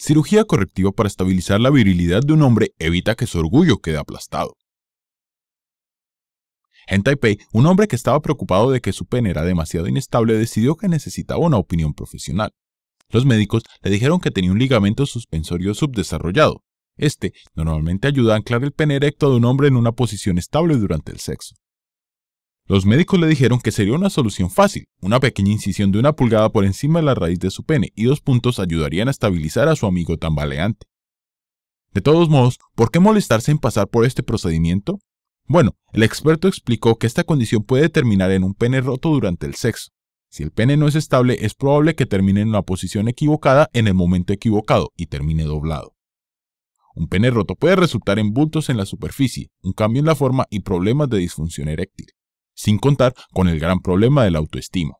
Cirugía correctiva para estabilizar la virilidad de un hombre evita que su orgullo quede aplastado. En Taipei, un hombre que estaba preocupado de que su pene era demasiado inestable decidió que necesitaba una opinión profesional. Los médicos le dijeron que tenía un ligamento suspensorio subdesarrollado. Este normalmente ayuda a anclar el pene erecto de un hombre en una posición estable durante el sexo. Los médicos le dijeron que sería una solución fácil. Una pequeña incisión de una pulgada por encima de la raíz de su pene y dos puntos ayudarían a estabilizar a su amigo tambaleante. De todos modos, ¿por qué molestarse en pasar por este procedimiento? Bueno, el experto explicó que esta condición puede terminar en un pene roto durante el sexo. Si el pene no es estable, es probable que termine en una posición equivocada en el momento equivocado y termine doblado. Un pene roto puede resultar en bultos en la superficie, un cambio en la forma y problemas de disfunción eréctil sin contar con el gran problema del la autoestima.